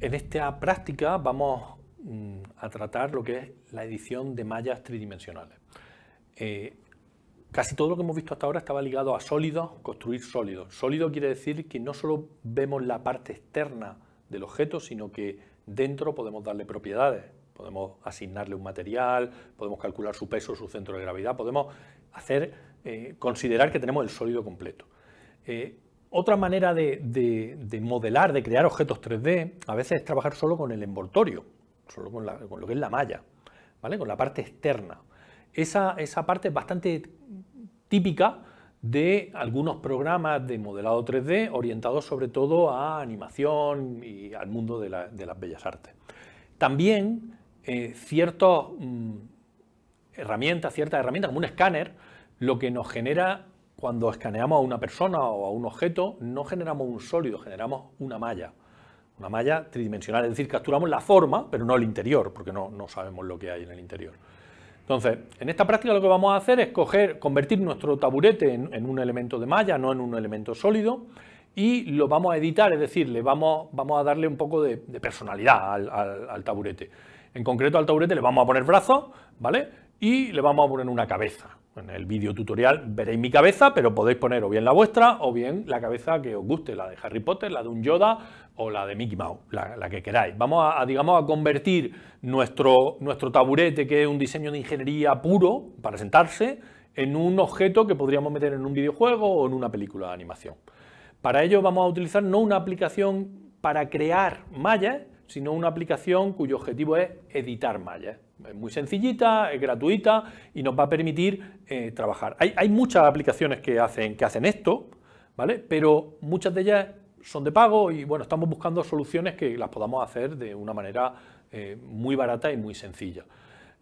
En esta práctica vamos mm, a tratar lo que es la edición de mallas tridimensionales. Eh, casi todo lo que hemos visto hasta ahora estaba ligado a sólidos, construir sólidos. Sólido quiere decir que no solo vemos la parte externa del objeto, sino que dentro podemos darle propiedades. Podemos asignarle un material, podemos calcular su peso, su centro de gravedad, podemos hacer, eh, considerar que tenemos el sólido completo. Eh, otra manera de, modelar, de crear objetos 3D, a veces es trabajar solo con el envoltorio, solo con, lo que es la malla, ¿vale? con la parte externa. Esa, parte es bastante típica de algunos programas de modelado 3D orientados sobre todo a animación y al mundo de, las bellas artes. También eh, ciertas mm, herramientas, ciertas herramientas como un escáner, lo que nos genera cuando escaneamos a una persona o a un objeto, no generamos un sólido, generamos una malla. Una malla tridimensional, es decir, capturamos la forma, pero no el interior, porque no, no sabemos lo que hay en el interior. Entonces, en esta práctica lo que vamos a hacer es convertir nuestro taburete en, un elemento de malla, no en un elemento sólido, y lo vamos a editar, es decir, le vamos, vamos a darle un poco de, personalidad al, al taburete. En concreto al taburete le vamos a poner brazos, ¿vale? y le vamos a poner una cabeza. En el vídeo tutorial veréis mi cabeza, pero podéis poner o bien la vuestra o bien la cabeza que os guste, la de Harry Potter, la de un Yoda o la de Mickey Mouse, la, que queráis. Vamos a, digamos, a convertir nuestro, nuestro taburete, que es un diseño de ingeniería puro para sentarse, en un objeto que podríamos meter en un videojuego o en una película de animación. Para ello vamos a utilizar no una aplicación para crear mallas, sino una aplicación cuyo objetivo es editar mallas. Es muy sencillita, es gratuita y nos va a permitir eh, trabajar. Hay, muchas aplicaciones que hacen, que hacen esto, ¿vale? Pero muchas de ellas son de pago y bueno, estamos buscando soluciones que las podamos hacer de una manera eh, muy barata y muy sencilla.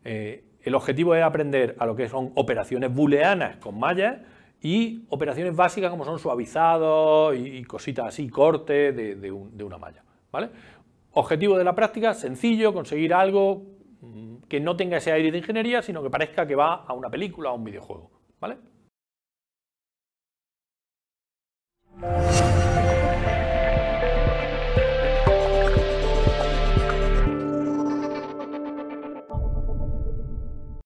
Eh, el objetivo es aprender a lo que son operaciones booleanas con mallas y operaciones básicas como son suavizados y, cositas así, corte de, de una malla. ¿Vale? Objetivo de la práctica, sencillo, conseguir algo mm, que no tenga ese aire de ingeniería, sino que parezca que va a una película o a un videojuego. ¿Vale?